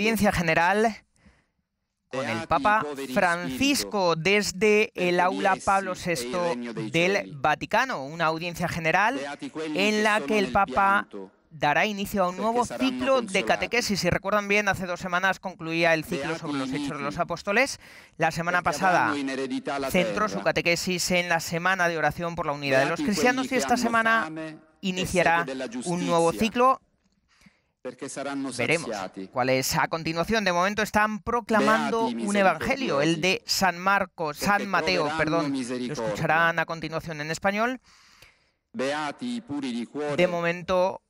audiencia general con el Papa Francisco desde el aula Pablo VI del Vaticano, una audiencia general en la que el Papa dará inicio a un nuevo ciclo de catequesis. Si recuerdan bien, hace dos semanas concluía el ciclo sobre los hechos de los apóstoles. La semana pasada centró su catequesis en la semana de oración por la unidad de los cristianos y esta semana iniciará un nuevo ciclo Veremos cuál es a continuación. De momento están proclamando un evangelio, el de San Marcos, San Mateo, perdón. Lo escucharán a continuación en español. De momento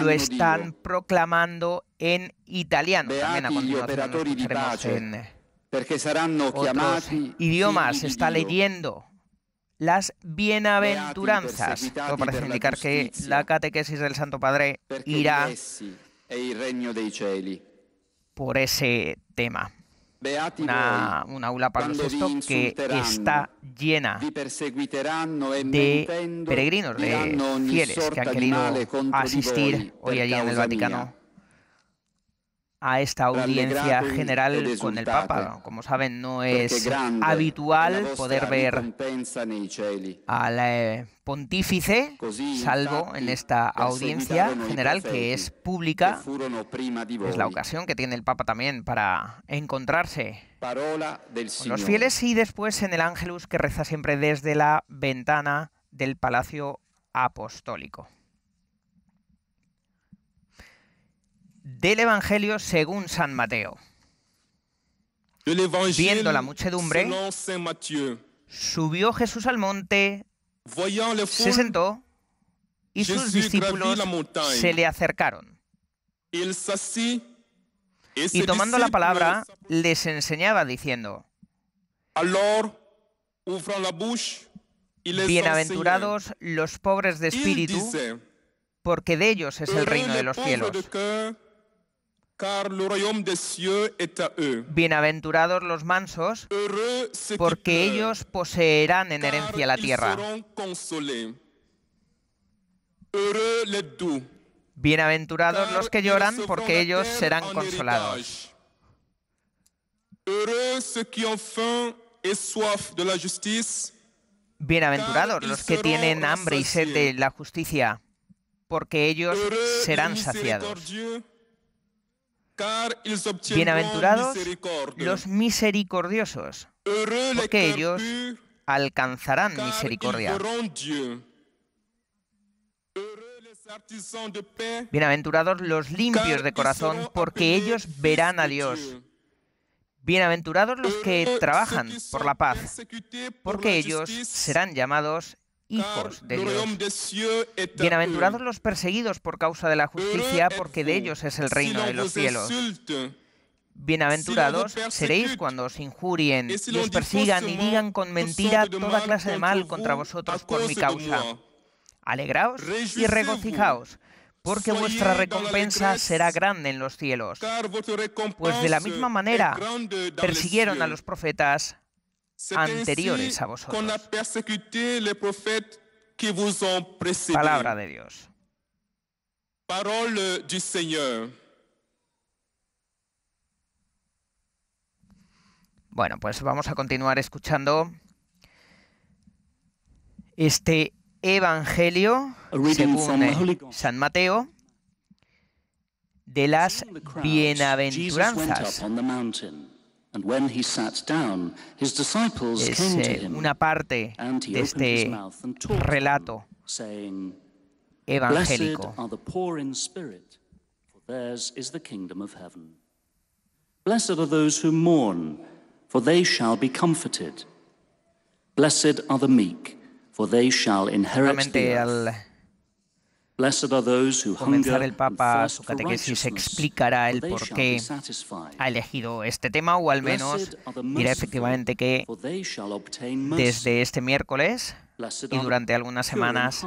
lo están proclamando en italiano. También a continuación en otros idiomas. Está leyendo las bienaventuranzas, todo parece indicar que la catequesis del Santo Padre irá por ese tema. Una, aula para VI que está llena e de peregrinos, de fieles que han querido asistir hoy allí en el Vaticano a esta audiencia general con el Papa. Como saben, no es habitual poder ver al eh, pontífice, salvo en esta audiencia general que es pública. Es la ocasión que tiene el Papa también para encontrarse con los fieles y después en el Ángelus que reza siempre desde la ventana del Palacio Apostólico. del Evangelio según San Mateo. Viendo la muchedumbre, subió Jesús al monte, se sentó y sus discípulos se le acercaron. Y tomando la palabra, les enseñaba diciendo, Bienaventurados los pobres de espíritu, porque de ellos es el reino de los cielos. Bienaventurados los mansos, porque ellos poseerán en herencia la tierra. Bienaventurados los que lloran, porque ellos serán consolados. Bienaventurados los que tienen hambre y sed de la justicia, porque ellos serán saciados. Bienaventurados los misericordiosos, porque ellos alcanzarán misericordia. Bienaventurados los limpios de corazón, porque ellos verán a Dios. Bienaventurados los que trabajan por la paz, porque ellos serán llamados hijos de Dios. Bienaventurados los perseguidos por causa de la justicia, porque de ellos es el reino de los cielos. Bienaventurados seréis cuando os injurien y os persigan y digan con mentira toda clase de mal contra vosotros por mi causa. Alegraos y regocijaos, porque vuestra recompensa será grande en los cielos. Pues de la misma manera persiguieron a los profetas anteriores a vosotros. Palabra de Dios. Bueno, pues vamos a continuar escuchando este Evangelio según San Mateo de las bienaventuranzas. And when he sat down, his disciples came to eh, him, una parte de este relato saying, Blessed are the poor in spirit, for theirs is the kingdom of heaven. Blessed are those who mourn, for they shall be comforted. Blessed are the meek, for they shall inherit the earth. comenzar el Papa su catequesis explicará el por qué ha elegido este tema o al menos dirá efectivamente que desde este miércoles y durante algunas semanas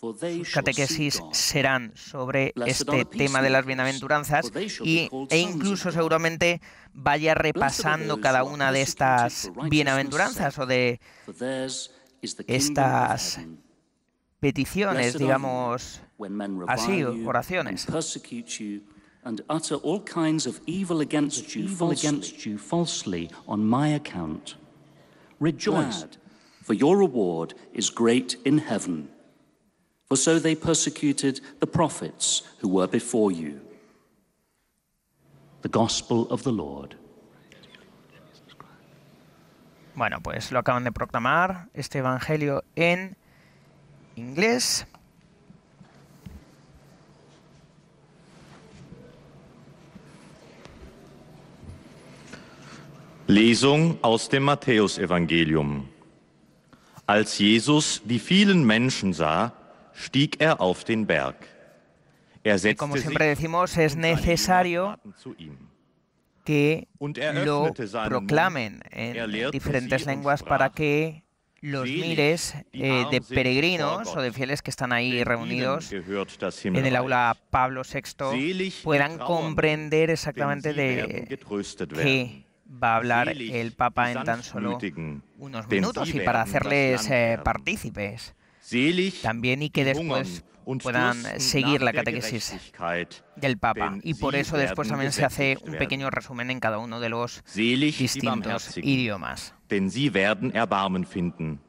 sus catequesis serán sobre este tema de las bienaventuranzas y, e incluso seguramente vaya repasando cada una de estas bienaventuranzas o de estas peticiones, digamos, así, oraciones. And utter all kinds of evil against you, evil against you falsely on my account. Rejoice, for your reward is great in heaven. For so they persecuted the prophets who were before you. The Gospel of the Lord. Bueno, pues lo acaban de proclamar este evangelio en inglés. Lesung aus dem Matthäusevangelium. Als Jesus die vielen Menschen sah, stieg er auf den Berg. Er setzte como siempre decimos, es necesario que lo proclamen en diferentes lenguas para que los miles eh, de peregrinos o de fieles que están ahí reunidos en el aula Pablo VI puedan comprender exactamente de qué va a hablar el Papa en tan solo unos minutos y para hacerles eh, partícipes también y que después puedan seguir la catequesis del Papa. Y por eso después también se hace un pequeño resumen en cada uno de los distintos idiomas. Denn sie werden Erbarmen finden.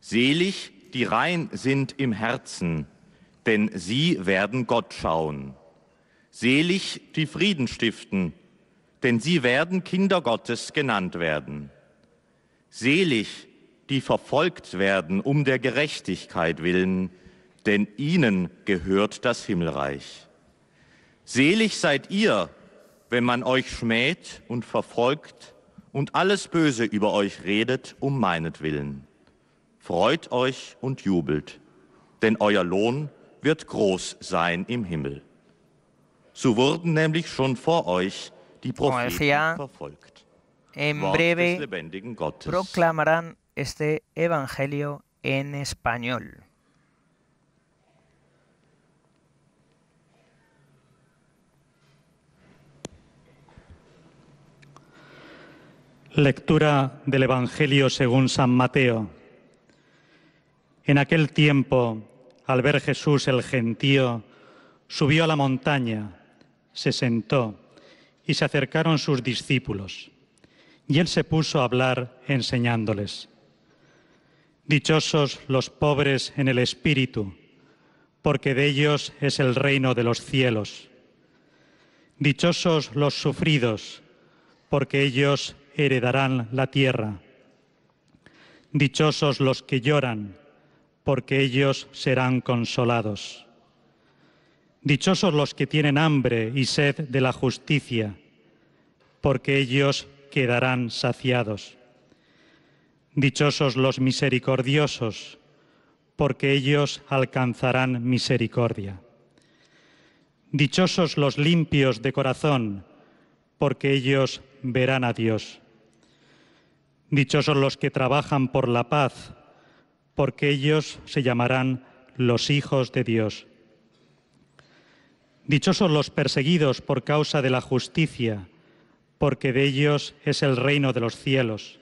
Selig, die rein sind im Herzen, denn sie werden Gott schauen. Selig, die Frieden stiften, denn sie werden Kinder Gottes genannt werden. Selig, die verfolgt werden um der Gerechtigkeit willen, denn ihnen gehört das Himmelreich. Selig seid ihr, wenn man euch schmäht und verfolgt und alles Böse über euch redet um meinetwillen. Freut euch und jubelt, denn euer Lohn wird groß sein im Himmel. So wurden nämlich schon vor euch die Propheten verfolgt. En Wort breve des lebendigen Gottes. proclamarán este evangelio en español. Lectura del Evangelio según San Mateo. En aquel tiempo, al ver Jesús el gentío, subió a la montaña, se sentó y se acercaron sus discípulos. Y él se puso a hablar enseñándoles. Dichosos los pobres en el espíritu, porque de ellos es el reino de los cielos. Dichosos los sufridos, porque ellos heredarán la tierra. Dichosos los que lloran, porque ellos serán consolados. Dichosos los que tienen hambre y sed de la justicia, porque ellos quedarán saciados. Dichosos los misericordiosos, porque ellos alcanzarán misericordia. Dichosos los limpios de corazón, porque ellos verán a Dios. Dichosos los que trabajan por la paz, porque ellos se llamarán los hijos de Dios. Dichosos los perseguidos por causa de la justicia, porque de ellos es el reino de los cielos.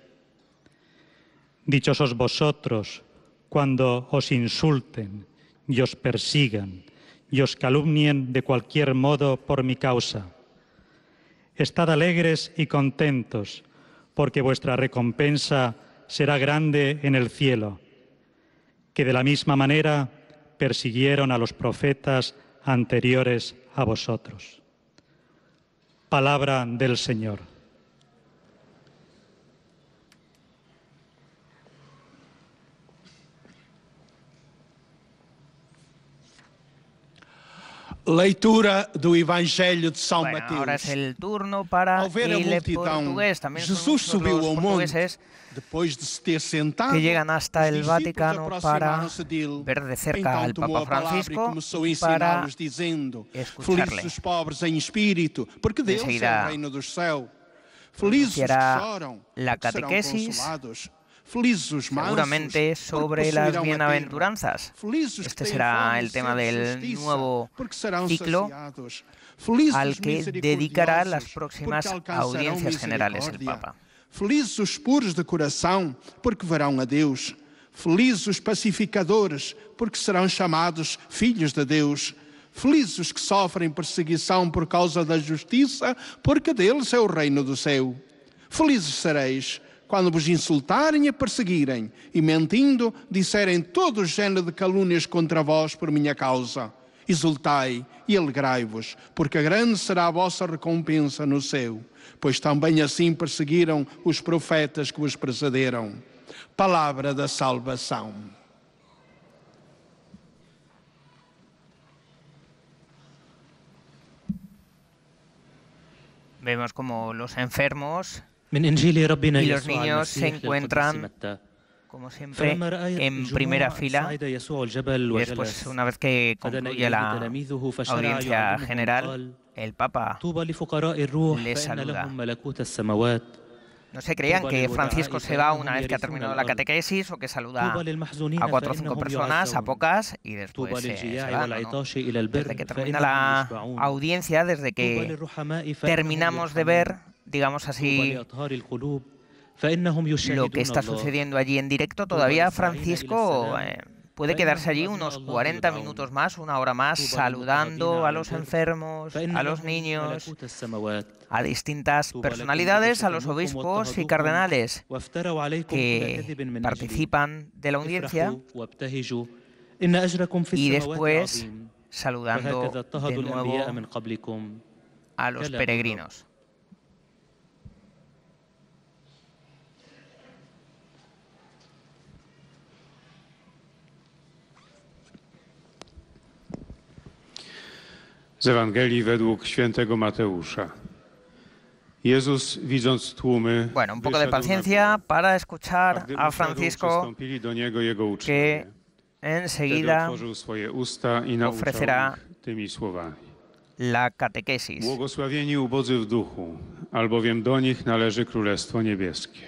Dichosos vosotros cuando os insulten y os persigan y os calumnien de cualquier modo por mi causa. Estad alegres y contentos, porque vuestra recompensa será grande en el cielo, que de la misma manera persiguieron a los profetas anteriores a vosotros. Palabra del Señor. Leitura do Evangelho de São bueno, Mateus. agora é o turno para Ao ver a multidão, Jesus subiu ao monte depois de se ter sentado. Que chegam até o Vaticano para ver de cerca então al Papa Francisco para dizendo, escucharle. Felizes os pobres em espírito, porque Deus é o reino dos céus. Felizes os que choram, serão consolados seguramente sobre las bienaventuranzas. Este será el tema del nuevo ciclo al que dedicará las próximas audiencias generales el Papa. Felizes os puros de coração, porque verão a Deus. Felizes os pacificadores, porque serão chamados filhos de Deus. Felizes os que sofrem perseguição por causa da justiça, porque deles é o reino do céu. Felizes sereis quando vos insultarem e perseguirem, e mentindo, disserem todo o género de calúnias contra vós por minha causa. Exultai e alegrai-vos, porque grande será a vossa recompensa no céu, pois também assim perseguiram os profetas que vos precederam. Palavra da salvação. Vemos como los enfermos Y los niños se encuentran como siempre, en primera fila. Y después, una vez que concluye la audiencia general, el Papa les saluda. No se crean que Francisco se va una vez que ha terminado la catequesis o que saluda a cuatro o cinco personas, a pocas, y después se Desde que termina la audiencia, desde que terminamos de ver digamos así, lo que está sucediendo allí en directo. Todavía Francisco eh, puede quedarse allí unos 40 minutos más, una hora más, saludando a los enfermos, a los niños, a distintas personalidades, a los obispos y cardenales que participan de la audiencia y después saludando de nuevo a los peregrinos. Z Ewangelii według świętego Mateusza. Jezus, widząc tłumy, bueno, un poco de paciencia para escuchar a Francisco que enseguida ofrecerá tymi słowami. La catequesis. Błogosławieni ubodzy w duchu, albowiem do nich należy Królestwo Niebieskie.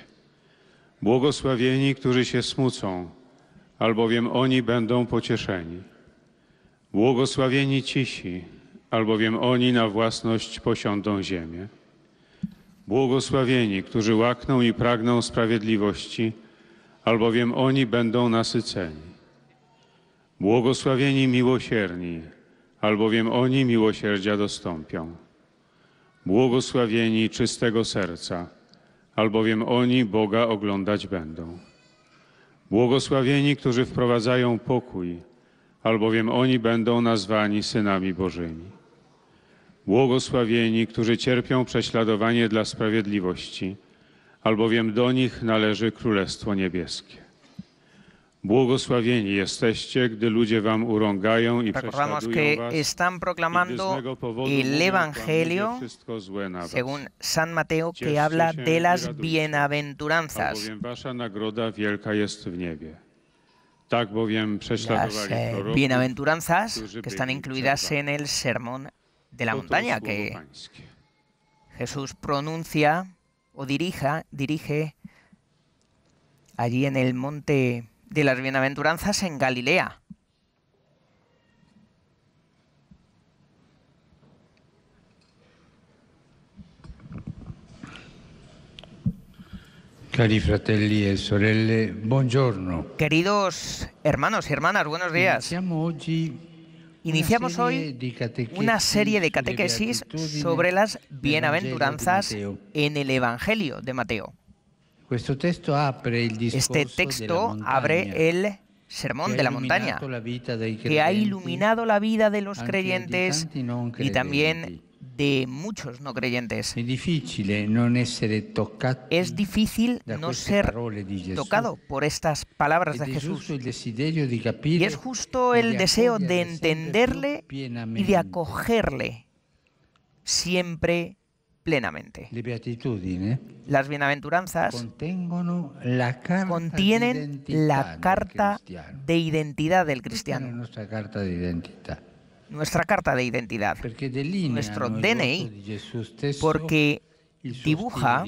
Błogosławieni, którzy się smucą, albowiem oni będą pocieszeni. Błogosławieni cisi, albowiem oni na własność posiądą ziemię. Błogosławieni, którzy łakną i pragną sprawiedliwości, albowiem oni będą nasyceni. Błogosławieni miłosierni, albowiem oni miłosierdzia dostąpią. Błogosławieni czystego serca, albowiem oni Boga oglądać będą. Błogosławieni, którzy wprowadzają pokój, albowiem oni będą nazwani synami Bożymi. Błogosławieni, którzy cierpią prześladowanie dla sprawiedliwości, albowiem do nich należy Królestwo Niebieskie. Błogosławieni jesteście, gdy ludzie wam urągają i Recordamos tak, prześladują que was, están proclamando y el Evangelio según San Mateo que habla de las bienaventuranzas. wasza nagroda wielka jest w niebie. Tak bowiem prześladowali las eh, bienaventuranzas que están incluidas en el sermón de la montaña que Jesús pronuncia o dirija, dirige allí en el monte de las bienaventuranzas en Galilea. Cari fratelli e sorelle, buongiorno. Queridos hermanos y hermanas, buenos días. hoy Iniciamos hoy una serie de catequesis sobre las bienaventuranzas en el Evangelio de Mateo. Este texto abre el este Sermón de la Montaña, que ha iluminado la vida de los creyentes y también de muchos no creyentes. Es difícil no ser tocado por estas palabras de Jesús. Y es justo e el deseo de entenderle y de acogerle siempre plenamente. Las bienaventuranzas contienen la carta de identidad del cristiano nuestra carta de identidad, nuestro DNI, porque dibuja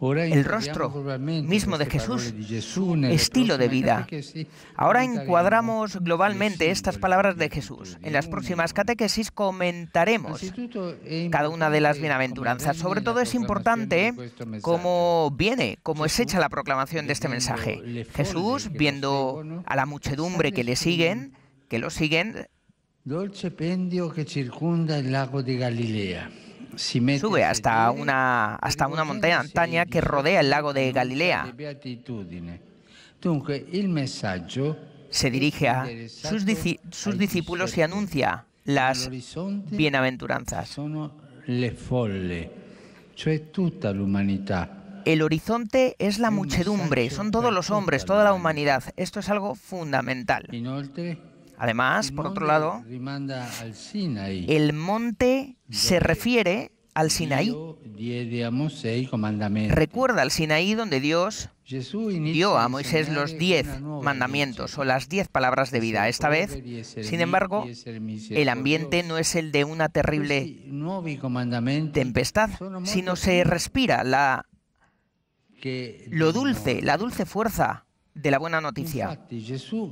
el rostro mismo de Jesús, estilo de vida. Ahora encuadramos globalmente estas palabras de Jesús. En las próximas catequesis comentaremos cada una de las bienaventuranzas. Sobre todo es importante cómo viene, cómo es hecha la proclamación de este mensaje. Jesús, viendo a la muchedumbre que le siguen, que lo siguen. que circunda el lago de Sube hasta una, hasta una montaña antaña que rodea el lago de Galilea. Se dirige a sus, sus discípulos y anuncia las bienaventuranzas. El horizonte es la muchedumbre, son todos los hombres, toda la humanidad. Esto es algo fundamental. Además, por otro lado, el monte se refiere al Sinaí. Recuerda al Sinaí donde Dios dio a Moisés los diez mandamientos o las diez palabras de vida. Esta vez, sin embargo, el ambiente no es el de una terrible tempestad, sino se respira la, lo dulce, la dulce fuerza de la buena noticia. Jesús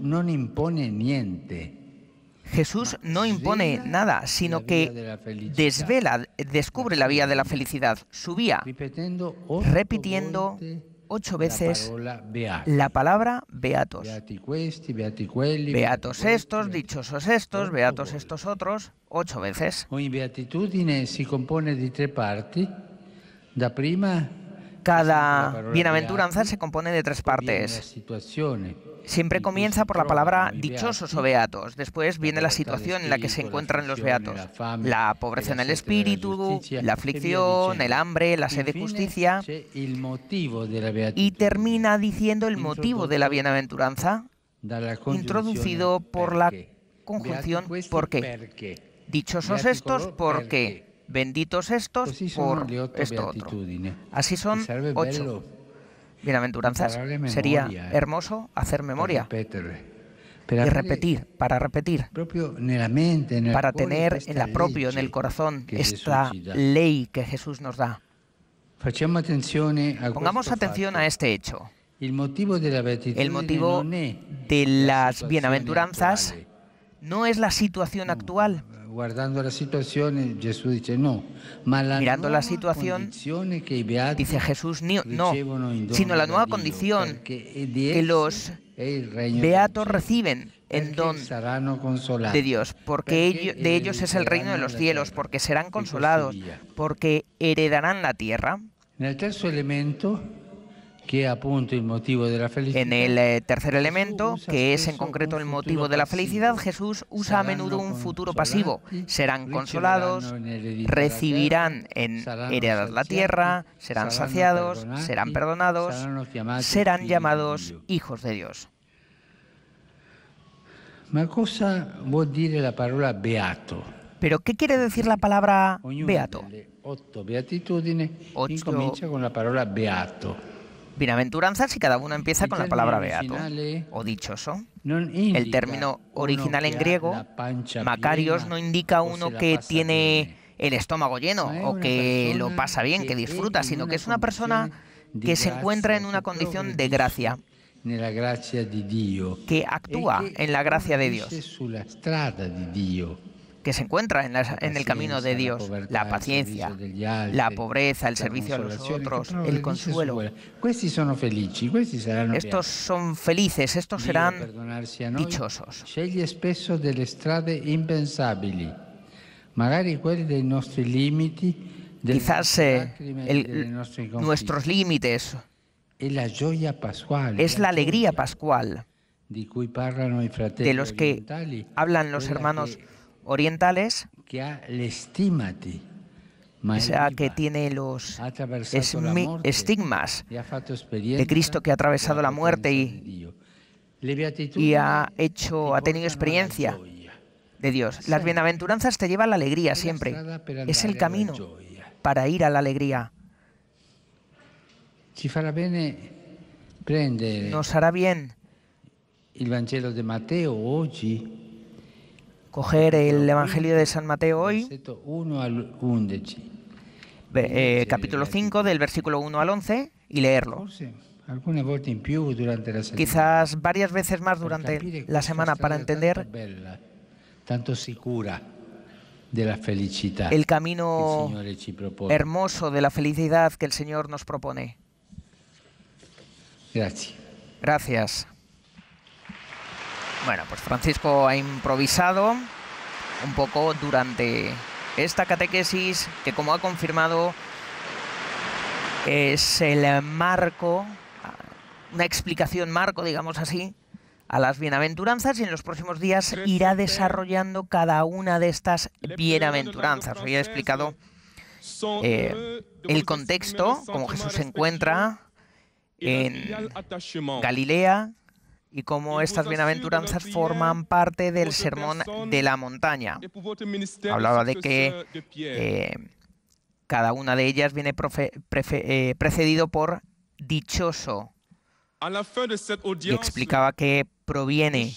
no impone nada, sino que desvela, descubre la vía de la felicidad, su vía, repitiendo ocho veces la palabra beatos. Beatos estos, dichosos estos, beatos estos otros, ocho veces. La beatitud se compone de tres partes. Da prima cada bienaventuranza se compone de tres partes. Siempre comienza por la palabra dichosos o beatos, después viene la situación en la que se encuentran los beatos, la pobreza en el espíritu, la aflicción, el hambre, la sed de justicia, y termina diciendo el motivo de la bienaventuranza, introducido por la conjunción porque. Dichosos estos porque Benditos estos pues por esto Así son ocho. Bienaventuranzas. Sería ¿eh? hermoso hacer memoria y repetir, para repetir, para tener en la propio, en el corazón, esta ley que Jesús nos da. Eh, Pongamos atención a este hecho. El motivo de las bienaventuranzas eh no es la situación actual. Guardando la situación, eh, Jesús dice no. Mirando la situación, dice Jesús, no, sino la nueva condición que los beatos reciben en don de Dios, porque de ellos es el reino de los cielos, porque serán consolados, porque heredarán la tierra. En el tercer elemento, en el tercer elemento, que es en concreto el motivo de la felicidad, eh, Jesús usa a menudo un futuro pasivo. Serán consolados, recibirán en heredad la tierra, serán saciados, serán perdonados, serán llamados hijos de Dios. Pero ¿qué quiere decir la palabra beato? Ocho comienza con la palabra beato. Bienaventuranza y cada uno empieza con la palabra beato o dichoso. El término original en griego, Macarios, no indica uno que tiene el estómago lleno o que lo pasa bien, que disfruta, sino que es una persona que se encuentra en una condición de gracia, que actúa en la gracia de Dios que se encuentra en, el camino de Dios, la paciencia, la pobreza, el servicio a los otros, el consuelo. Estos son felices, estos serán dichosos. quizás eh, nuestros límites. E es la alegría pascual de los que hablan los hermanos orientales, sea que tiene los estigmas de Cristo que ha atravesado la muerte y, y ha, hecho, ha tenido experiencia de Dios. Las bienaventuranzas te llevan a la alegría siempre. Es el camino para ir a la alegría. Nos hará bien el Evangelio de Mateo hoy coger el Evangelio de San Mateo hoy, eh, capítulo 5, del versículo 1 al 11, y leerlo. Quizás varias veces más durante la semana para entender el camino hermoso de la felicidad que el Señor nos propone. Gracias. Bueno, pues Francisco ha improvisado un poco durante esta catequesis que como ha confirmado es el marco, una explicación marco, digamos así, a las bienaventuranzas y en los próximos días irá desarrollando cada una de estas bienaventuranzas. Hoy ha explicado eh, el contexto, como Jesús se encuentra en Galilea, y cómo estas bienaventuranzas forman parte del sermón de la montaña. Hablaba de que eh, cada una de ellas viene eh, precedido por dichoso y explicaba que proviene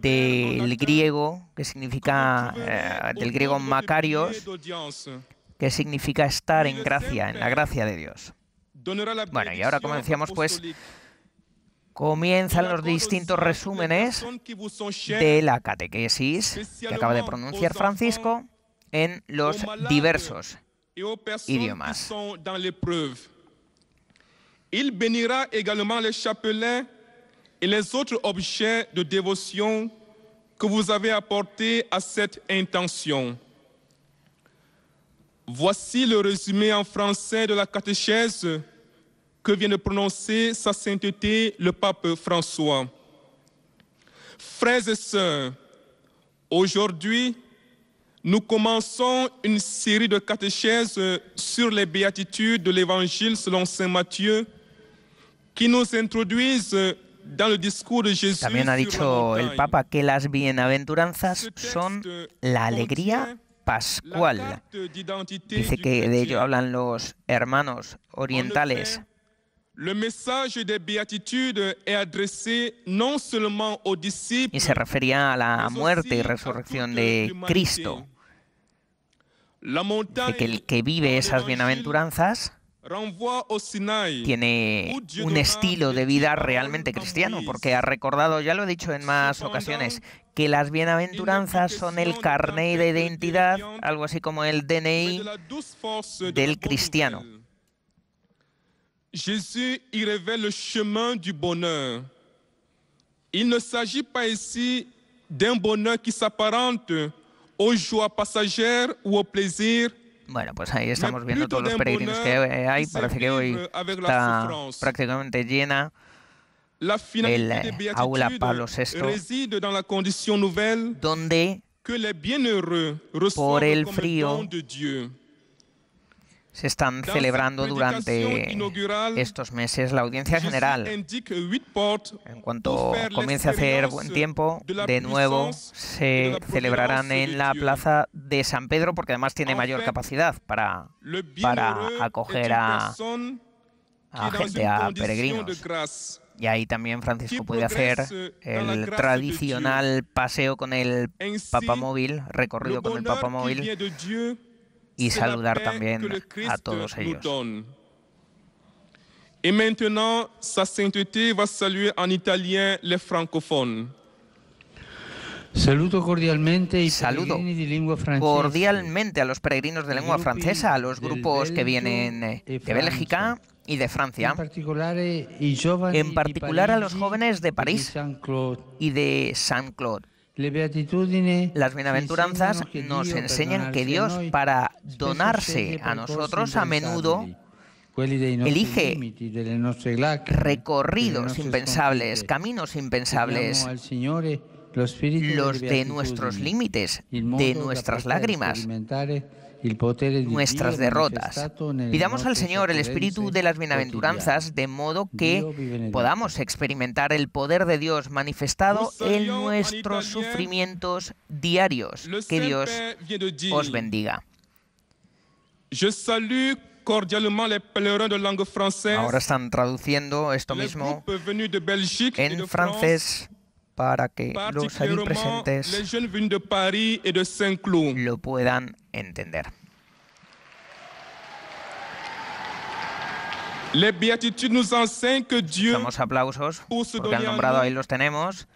del griego, que significa eh, del griego Macarios, que significa estar en gracia, en la gracia de Dios. Bueno, y ahora comenzamos, pues Comienzan los distintos resúmenes de la catequesis que acaba de pronunciar Francisco en los eh, diversos oh, idiomas. Il bénira également les chapelains et les autres objets de dévotion que vous avez apportés à cette intention. Voici le résumé en français de la catéchèse que vient de prononcer Sa Sainteté le pape François. Frères et sœurs, aujourd'hui, nous commençons une série de catéchèses sur les béatitudes de l'Évangile selon Saint Matthieu qui nous introduisent dans le discours de Jésus. También ha dicho el Papa que las bienaventuranzas sont la alegría pascual. Dice que de ello hablan los hermanos orientales. y se refería a la muerte y resurrección de Cristo, de que el que vive esas bienaventuranzas tiene un estilo de vida realmente cristiano, porque ha recordado, ya lo he dicho en más ocasiones, que las bienaventuranzas son el carné de identidad, algo así como el DNI del cristiano. Jésus y révèle le chemin du bonheur. Il ne s'agit pas ici d'un bonheur qui s'apparente aux joies passagères ou aux plaisirs, Bueno, pues ahí estamos viendo todos los peregrinos que hay. Parece que eh, dans la prácticamente llena. que les bienheureux VI, donde por el frío se están celebrando durante estos meses. La audiencia general, en cuanto comience a hacer buen tiempo, de nuevo se celebrarán en la plaza de San Pedro, porque además tiene mayor capacidad para, para acoger a, a gente, a peregrinos. Y ahí también Francisco puede hacer el tradicional paseo con el papamóvil, recorrido con el papamóvil, y saludar también a todos ellos. maintenant, va en italien les francophones. Saludo cordialmente y Saludo cordialmente a los peregrinos de lengua francesa, a los grupos que vienen de eh, Bélgica y de Francia, en particular eh, a los jóvenes de París y de Saint-Claude. Las bienaventuranzas nos enseñan que Dios, para donarse a nosotros, a menudo elige recorridos impensables, caminos impensables, eh, los de nuestros límites, de nuestras lágrimas nuestras derrotas. Pidamos al Señor el espíritu de las bienaventuranzas de modo que podamos experimentar el poder de Dios manifestado en nuestros sufrimientos diarios. Que Dios os bendiga. Ahora están traduciendo esto mismo en francés para que los allí presentes lo puedan Les entender. que aplausos porque han nombrado, ahí los tenemos,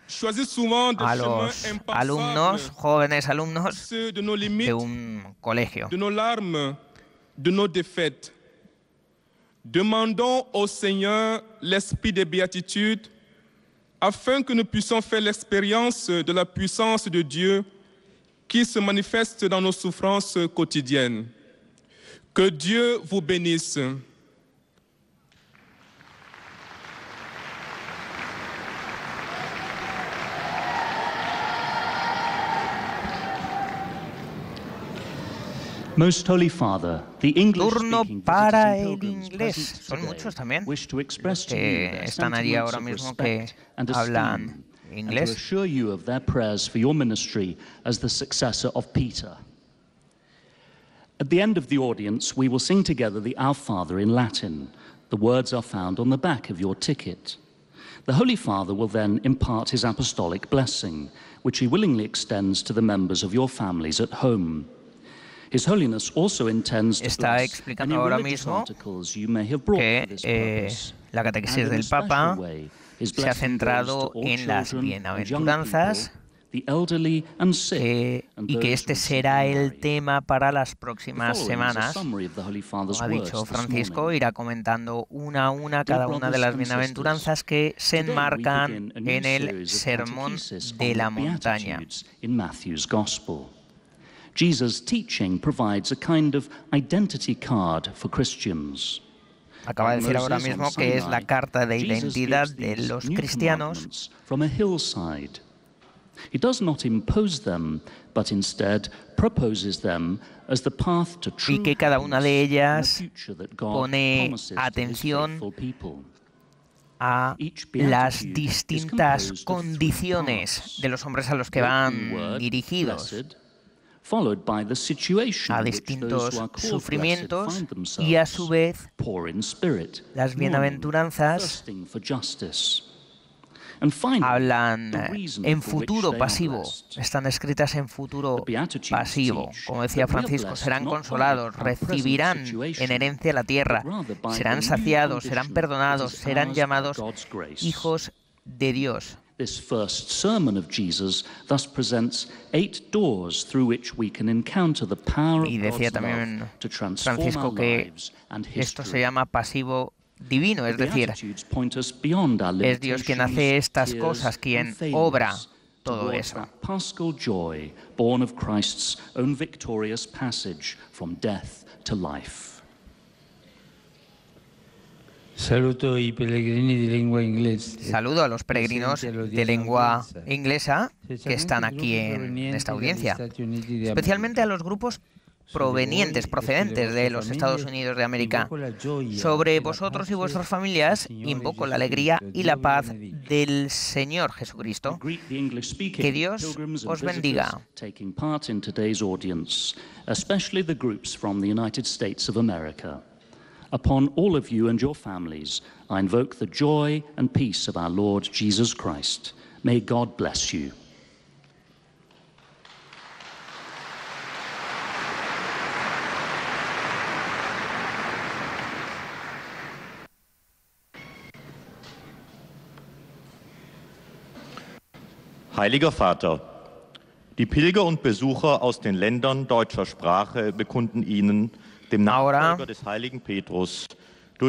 a los alumnos, jóvenes alumnos de de nos nos défaites. Demandons au Seigneur l'esprit des beatitudes afin que nous puissions faire l'expérience de la puissance de Dieu qui se manifeste dans nos souffrances quotidiennes. Que Dieu vous bénisse. Most Turno para el inglés. Son muchos también los que están allí ahora mismo que hablan inglés. And to assure you of their prayers for your ministry as the successor of Peter. At the end of the audience, we will sing together the Our Father in Latin. The words are found on the back of your ticket. The Holy Father will then impart his apostolic blessing, which he willingly extends to the members of your families at home. His Holiness also intends to bless any ahora mismo articles you may have brought que eh, la catequesis del Papa way, se ha centrado en las bienaventuranzas eh, y que este será el tema para las próximas semanas. ha dicho Francisco, irá comentando una a una cada una de las bienaventuranzas que se enmarcan en el Sermón de la Montaña. Jesus' teaching provides a kind of identity card for Christians. Acaba de decir ahora mismo que es la carta de identidad de los cristianos. y que cada una de ellas pone atención a las distintas condiciones de los hombres a los que van dirigidos a distintos sufrimientos y a su vez las bienaventuranzas hablan eh, en futuro pasivo, están escritas en futuro pasivo. Como decía Francisco, serán consolados, recibirán en herencia la tierra, serán saciados, serán perdonados, serán llamados hijos de Dios. This first sermon of Jesus thus presents eight doors through which we can encounter the power y decía también Francisco que This se llama pasivo divino, es decir, es Dios quien hace estas cosas, quien obra todo eso. born of Christ's own victorious passage from death to life. Saludo a los peregrinos de lengua inglesa que están aquí en esta audiencia, especialmente a los grupos provenientes, este, procedentes de los Estados Unidos de América. Sobre vosotros y vuestras familias invoco la alegría y la paz del Señor Jesucristo. Que Dios os bendiga. upon all of you and your families, I invoke the joy and peace of our Lord Jesus Christ. May God bless you. Heiliger Vater, die Pilger und Besucher aus den Ländern deutscher Sprache bekunden Ihnen, Ahora,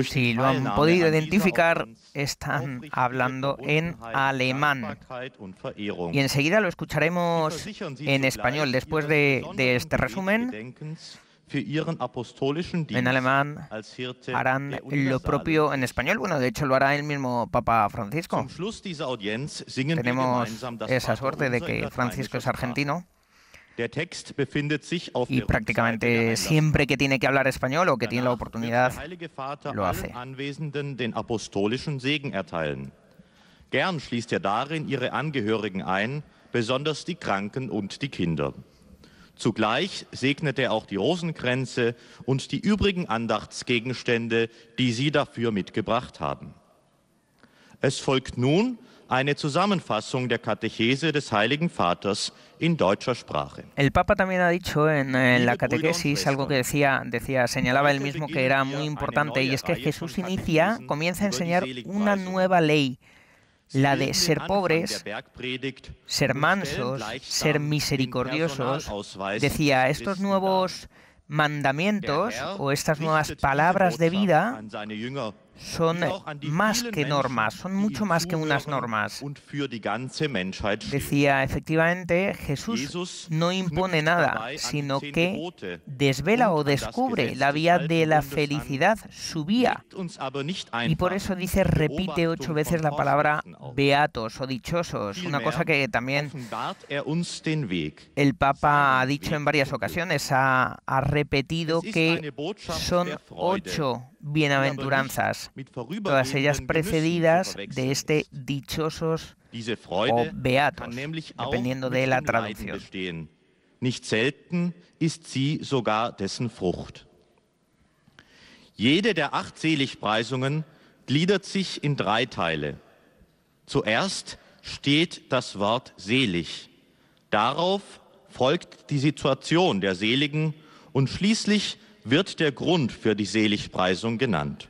si lo han podido identificar, están hablando en alemán. Y enseguida lo escucharemos en español después de, este resumen. En alemán harán lo propio en español. Bueno, de hecho lo hará el mismo Papa Francisco. Tenemos esa suerte de que Francisco es argentino. Y prácticamente siempre que tiene que hablar español o que tiene la oportunidad, lo hace. Gern schließt er darin ihre Angehörigen ein, besonders die Kranken und die Kinder. Zugleich segnet er auch die Rosenkränze und die übrigen Andachtsgegenstände, die sie dafür mitgebracht haben. Es folgt nun Heiligen El Papa también ha dicho en, la catequesis algo que decía, decía, señalaba él mismo que era muy importante y es que Jesús inicia, comienza a enseñar una nueva ley la de ser pobres, ser mansos, ser misericordiosos. Decía, estos nuevos mandamientos o estas nuevas palabras de vida son más que normas, son mucho más que unas normas. Decía, efectivamente, Jesús no impone nada, sino que desvela o descubre la vía de la felicidad, su vía. Y por eso dice, repite ocho veces la palabra beatos o dichosos, una cosa que también er el Papa ha dicho en varias ocasiones, ha, ha repetido que son ocho bienaventuranzas, todas ellas precedidas de este dichosos o beatos, dependiendo de la traducción. Nicht selten ist sie sogar dessen Frucht. Jede der acht Seligpreisungen gliedert sich in drei Teile. Zuerst steht das Wort selig. Darauf folgt die Situation der Seligen und schließlich die wird der Grund für die Seligpreisung genannt.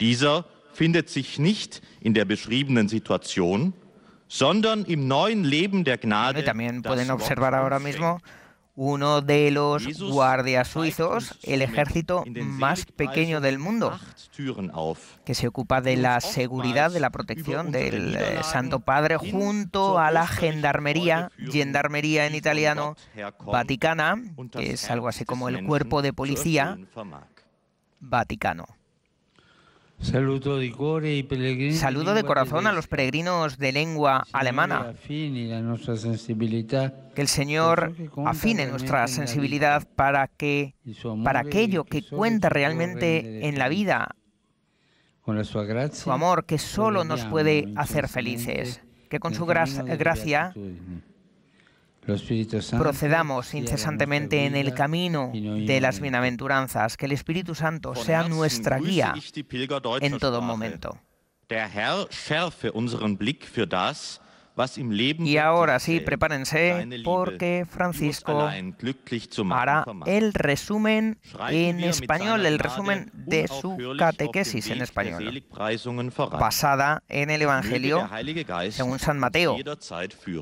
Dieser findet sich nicht in der beschriebenen Situation, sondern im neuen Leben der Gnade. Y uno de los guardias suizos, el ejército más pequeño del mundo, que se ocupa de la seguridad, de la protección del eh, Santo Padre junto a la gendarmería, gendarmería en italiano, vaticana, que es algo así como el cuerpo de policía vaticano. Saludo de corazón a los este. peregrinos de lengua alemana. Que el Señor afine nuestra sensibilidad para que para aquello que cuenta realmente en este la vida. Su amor que solo nos puede hacer felices. Que con su gracia Procedamos incesantemente en el camino de las bienaventuranzas, que el Espíritu Santo sea nuestra guía en todo momento. Y ahora sí, prepárense porque Francisco hará el resumen en español, el resumen de su catequesis en español, basada en el Evangelio según San Mateo.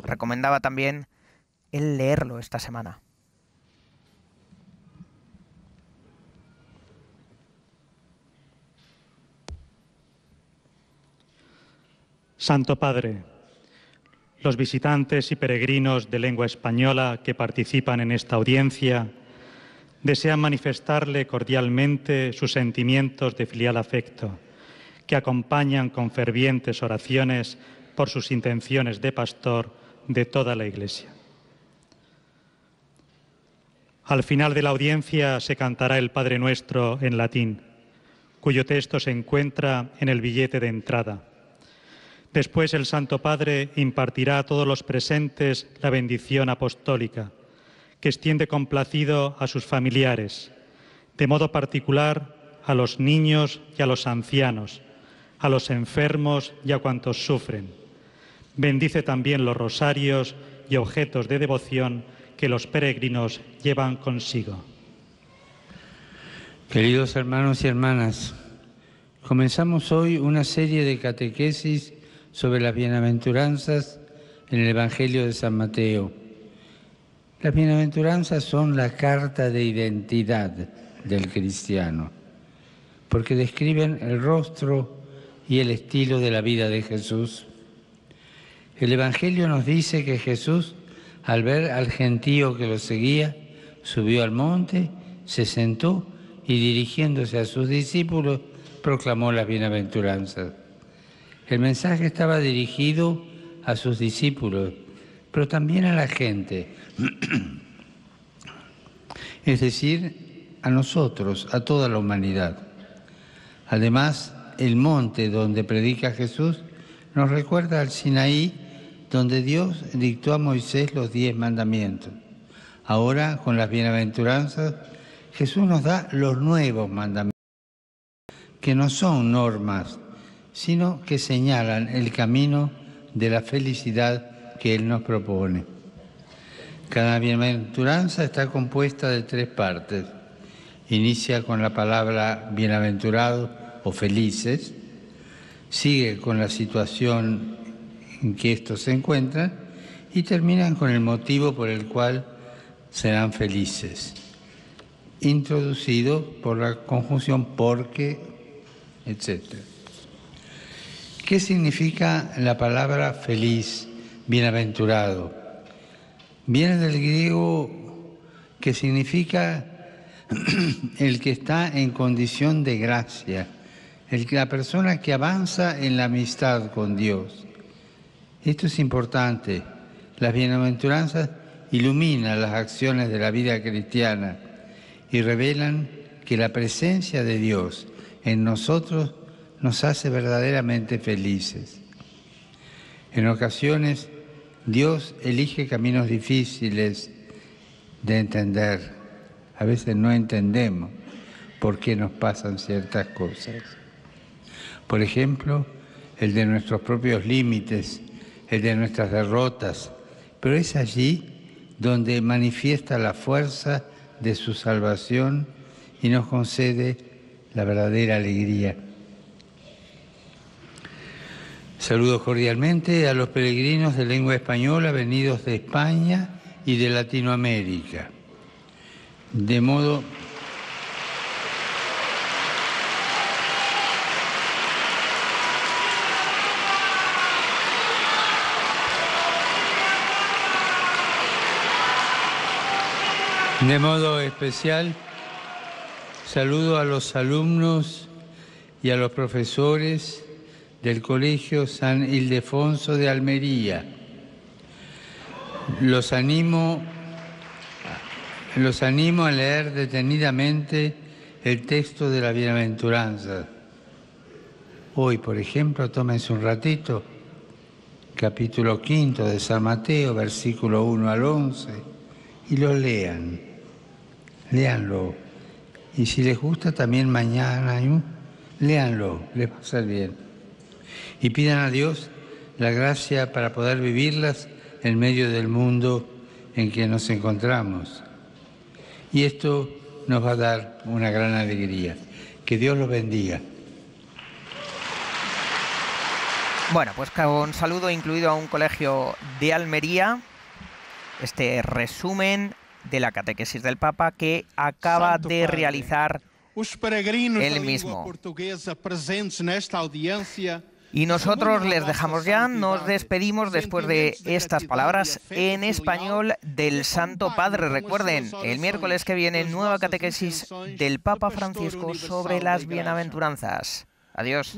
Recomendaba también el leerlo esta semana. Santo Padre, los visitantes y peregrinos de lengua española que participan en esta audiencia desean manifestarle cordialmente sus sentimientos de filial afecto, que acompañan con fervientes oraciones por sus intenciones de pastor de toda la Iglesia. Al final de la audiencia se cantará el Padre Nuestro en latín, cuyo texto se encuentra en el billete de entrada. Después el Santo Padre impartirá a todos los presentes la bendición apostólica, que extiende complacido a sus familiares, de modo particular a los niños y a los ancianos, a los enfermos y a cuantos sufren. Bendice también los rosarios y objetos de devoción que los peregrinos llevan consigo. Queridos hermanos y hermanas, comenzamos hoy una serie de catequesis sobre las bienaventuranzas en el Evangelio de San Mateo. Las bienaventuranzas son la carta de identidad del cristiano, porque describen el rostro y el estilo de la vida de Jesús. El Evangelio nos dice que Jesús al ver al gentío que lo seguía, subió al monte, se sentó y dirigiéndose a sus discípulos, proclamó las bienaventuranzas. El mensaje estaba dirigido a sus discípulos, pero también a la gente, es decir, a nosotros, a toda la humanidad. Además, el monte donde predica Jesús nos recuerda al Sinaí, donde Dios dictó a Moisés los diez mandamientos. Ahora, con las bienaventuranzas, Jesús nos da los nuevos mandamientos, que no son normas, sino que señalan el camino de la felicidad que Él nos propone. Cada bienaventuranza está compuesta de tres partes. Inicia con la palabra bienaventurados o felices, sigue con la situación en que estos se encuentran y terminan con el motivo por el cual serán felices, introducido por la conjunción porque, etc. ¿Qué significa la palabra feliz, bienaventurado? Viene del griego que significa el que está en condición de gracia, el, la persona que avanza en la amistad con Dios esto es importante. Las bienaventuranzas iluminan las acciones de la vida cristiana y revelan que la presencia de Dios en nosotros nos hace verdaderamente felices. En ocasiones, Dios elige caminos difíciles de entender. A veces no entendemos por qué nos pasan ciertas cosas. Por ejemplo, el de nuestros propios límites el de nuestras derrotas, pero es allí donde manifiesta la fuerza de su salvación y nos concede la verdadera alegría. Saludo cordialmente a los peregrinos de lengua española venidos de España y de Latinoamérica. De modo De modo especial, saludo a los alumnos y a los profesores del Colegio San Ildefonso de Almería. Los animo, los animo a leer detenidamente el texto de la bienaventuranza. Hoy, por ejemplo, tómense un ratito, capítulo quinto de San Mateo, versículo 1 al 11, y lo lean léanlo. Y si les gusta, también mañana, leanlo ¿eh? léanlo, les va a ser bien. Y pidan a Dios la gracia para poder vivirlas en medio del mundo en que nos encontramos. Y esto nos va a dar una gran alegría. Que Dios los bendiga. Bueno, pues con saludo incluido a un colegio de Almería, este resumen de la catequesis del Papa que acaba de realizar el mismo. Y nosotros les dejamos ya, nos despedimos después de estas e palabras en español del Santo Padre. Recuerden, el miércoles que viene nueva catequesis del Papa Francisco sobre las bienaventuranzas. Adiós.